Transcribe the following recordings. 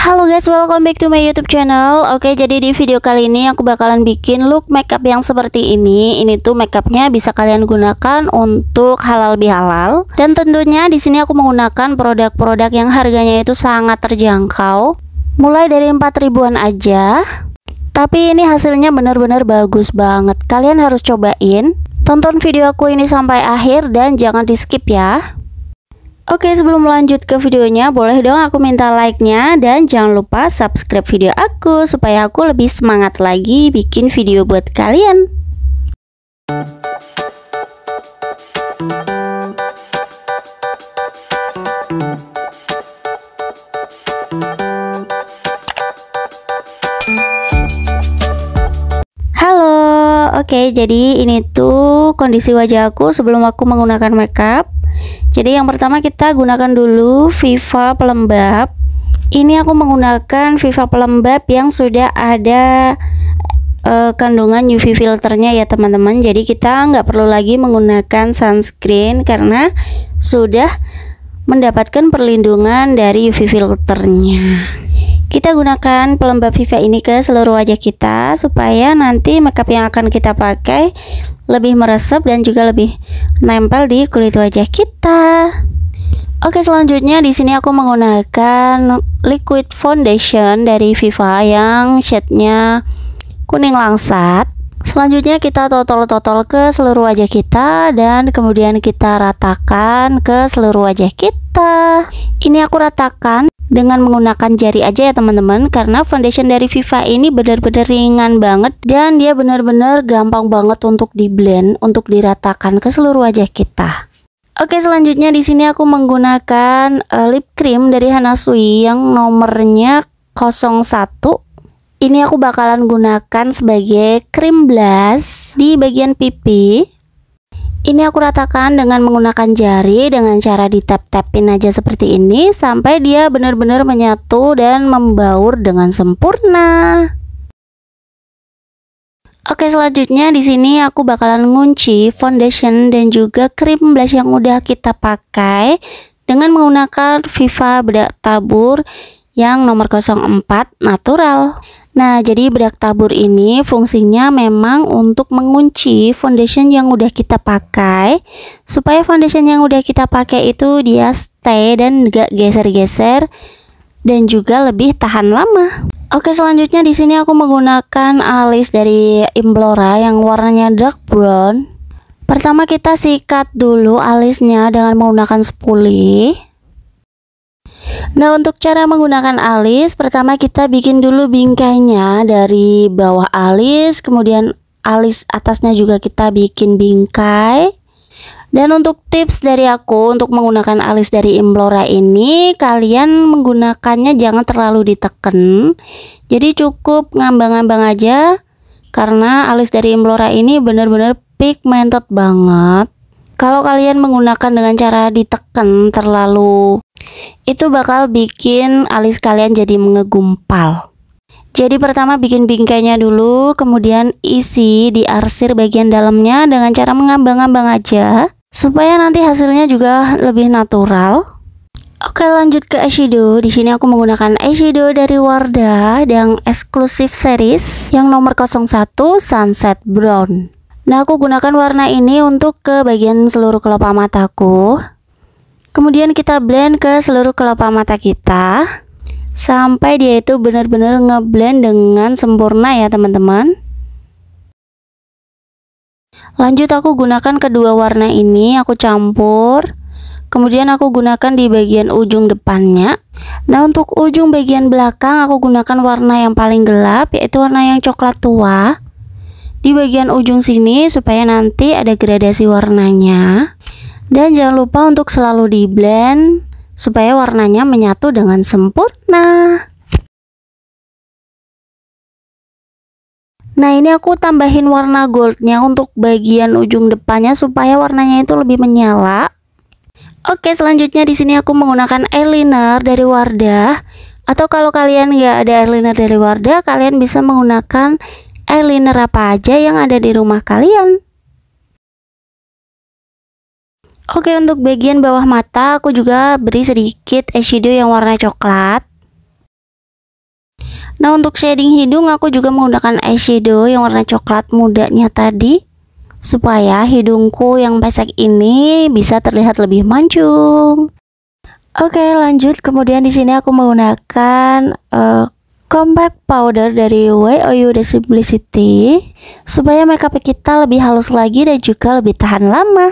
Halo guys, welcome back to my YouTube channel. Oke, jadi di video kali ini aku bakalan bikin look makeup yang seperti ini. Ini tuh makeupnya bisa kalian gunakan untuk halal bihalal. Dan tentunya di sini aku menggunakan produk-produk yang harganya itu sangat terjangkau. Mulai dari 4 ribuan aja. Tapi ini hasilnya benar-benar bagus banget. Kalian harus cobain. Tonton video aku ini sampai akhir dan jangan di skip ya. Oke sebelum lanjut ke videonya boleh dong aku minta like-nya dan jangan lupa subscribe video aku supaya aku lebih semangat lagi bikin video buat kalian. Halo, oke jadi ini tuh kondisi wajah aku sebelum aku menggunakan makeup jadi yang pertama kita gunakan dulu Viva pelembab ini aku menggunakan Viva pelembab yang sudah ada uh, kandungan UV filternya ya teman-teman jadi kita nggak perlu lagi menggunakan sunscreen karena sudah mendapatkan perlindungan dari UV filternya kita gunakan pelembab Viva ini ke seluruh wajah kita supaya nanti makeup yang akan kita pakai lebih meresap dan juga lebih nempel di kulit wajah kita. Oke, selanjutnya di sini aku menggunakan liquid foundation dari Viva yang shade-nya kuning langsat. Selanjutnya kita totol-totol ke seluruh wajah kita dan kemudian kita ratakan ke seluruh wajah kita. Ini aku ratakan dengan menggunakan jari aja ya teman-teman karena foundation dari Viva ini benar-benar ringan banget dan dia benar-benar gampang banget untuk di blend untuk diratakan ke seluruh wajah kita Oke selanjutnya di sini aku menggunakan uh, lip cream dari Hanasui yang nomornya 01 ini aku bakalan gunakan sebagai cream blush di bagian pipi ini aku ratakan dengan menggunakan jari dengan cara ditap-tapin aja seperti ini sampai dia benar-benar menyatu dan membaur dengan sempurna. Oke, selanjutnya di sini aku bakalan ngunci foundation dan juga krim blush yang udah kita pakai dengan menggunakan Viva bedak tabur yang nomor 04 natural. Nah, jadi bedak tabur ini fungsinya memang untuk mengunci foundation yang udah kita pakai supaya foundation yang udah kita pakai itu dia stay dan gak geser-geser dan juga lebih tahan lama. Oke, selanjutnya di sini aku menggunakan alis dari Imblora yang warnanya dark brown. Pertama kita sikat dulu alisnya dengan menggunakan spoolie. Nah untuk cara menggunakan alis pertama kita bikin dulu bingkainya dari bawah alis kemudian alis atasnya juga kita bikin bingkai dan untuk tips dari aku untuk menggunakan alis dari Implora ini, kalian menggunakannya jangan terlalu diteken. Jadi cukup ngambang-ngambang aja karena alis dari Implora ini benar-benar pigmented banget. Kalau kalian menggunakan dengan cara diteken terlalu itu bakal bikin alis kalian jadi mengegumpal jadi pertama bikin bingkainya dulu kemudian isi diarsir bagian dalamnya dengan cara mengambang-ambang aja supaya nanti hasilnya juga lebih natural Oke lanjut ke eyeshadow. Di sini aku menggunakan eyeshadow dari Wardah yang eksklusif series yang nomor 01 Sunset Brown. Nah, aku gunakan warna ini untuk ke bagian seluruh kelopak mataku. Kemudian kita blend ke seluruh kelopak mata kita sampai dia itu benar-benar ngeblend dengan sempurna ya teman-teman. Lanjut aku gunakan kedua warna ini, aku campur. Kemudian aku gunakan di bagian ujung depannya. Nah, untuk ujung bagian belakang aku gunakan warna yang paling gelap yaitu warna yang coklat tua. Di bagian ujung sini supaya nanti ada gradasi warnanya. Dan jangan lupa untuk selalu di blend supaya warnanya menyatu dengan sempurna. Nah ini aku tambahin warna goldnya untuk bagian ujung depannya supaya warnanya itu lebih menyala. Oke selanjutnya di sini aku menggunakan eyeliner dari Wardah atau kalau kalian nggak ada eyeliner dari Wardah kalian bisa menggunakan eyeliner apa aja yang ada di rumah kalian. Oke untuk bagian bawah mata aku juga beri sedikit eyeshadow yang warna coklat Nah untuk shading hidung aku juga menggunakan eyeshadow yang warna coklat mudanya tadi Supaya hidungku yang pesek ini bisa terlihat lebih mancung Oke lanjut kemudian di sini aku menggunakan uh, compact powder dari YOU The Simplicity Supaya makeup kita lebih halus lagi dan juga lebih tahan lama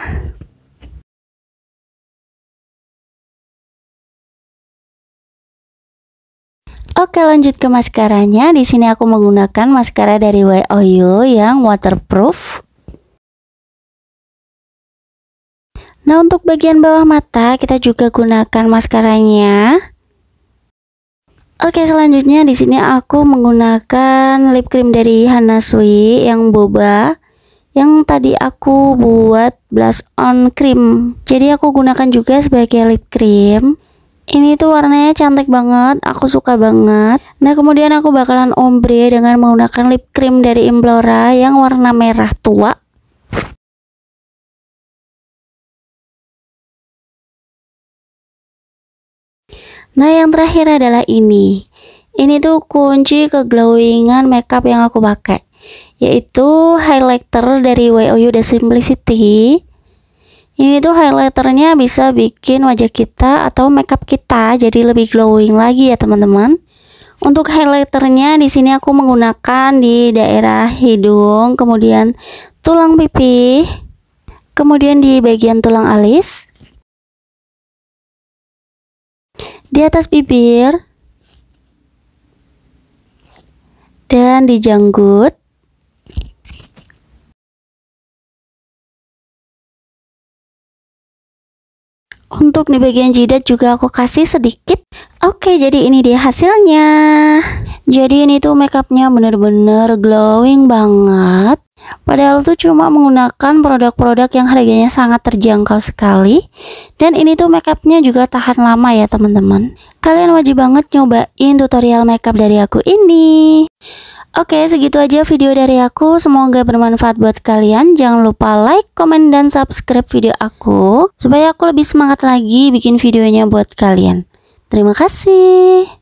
Oke lanjut ke maskaranya. Di sini aku menggunakan maskara dari YOYO yang waterproof. Nah untuk bagian bawah mata kita juga gunakan maskaranya. Oke selanjutnya di sini aku menggunakan lip cream dari Hanasui yang boba yang tadi aku buat blush on cream. Jadi aku gunakan juga sebagai lip cream. Ini tuh warnanya cantik banget, aku suka banget. Nah, kemudian aku bakalan ombre dengan menggunakan lip cream dari Implora yang warna merah tua. Nah, yang terakhir adalah ini. Ini tuh kunci keglowingan makeup yang aku pakai, yaitu highlighter dari YOU The Simplicity ini tuh highlighternya bisa bikin wajah kita atau makeup kita jadi lebih glowing lagi ya teman-teman untuk highlighternya di sini aku menggunakan di daerah hidung kemudian tulang pipi kemudian di bagian tulang alis di atas bibir dan di janggut untuk di bagian jidat juga aku kasih sedikit Oke jadi ini dia hasilnya Jadi ini tuh makeupnya bener-bener glowing banget Padahal tuh cuma menggunakan produk-produk yang harganya sangat terjangkau sekali Dan ini tuh makeupnya juga tahan lama ya teman-teman Kalian wajib banget nyobain tutorial makeup dari aku ini Oke, segitu aja video dari aku. Semoga bermanfaat buat kalian. Jangan lupa like, komen, dan subscribe video aku. Supaya aku lebih semangat lagi bikin videonya buat kalian. Terima kasih.